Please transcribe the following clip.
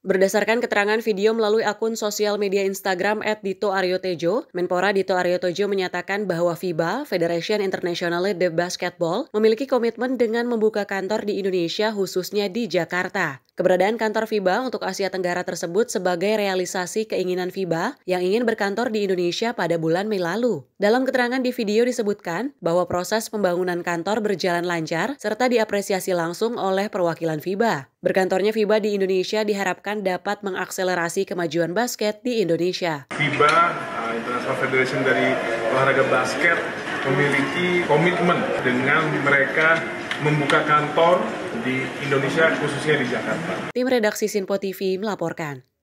Berdasarkan keterangan video melalui akun sosial media Instagram at Menpora Dito Aryo menyatakan bahwa FIBA, Federation Internationale de Basketball, memiliki komitmen dengan membuka kantor di Indonesia khususnya di Jakarta. Keberadaan kantor FIBA untuk Asia Tenggara tersebut sebagai realisasi keinginan FIBA yang ingin berkantor di Indonesia pada bulan Mei lalu. Dalam keterangan di video disebutkan bahwa proses pembangunan kantor berjalan lancar serta diapresiasi langsung oleh perwakilan FIBA. Berkantornya FIBA di Indonesia diharapkan dapat mengakselerasi kemajuan basket di Indonesia. FIBA, eh, International Federation dari olahraga basket, memiliki komitmen dengan mereka membuka kantor di Indonesia khususnya di Jakarta. Tim redaksi Sinpo TV melaporkan.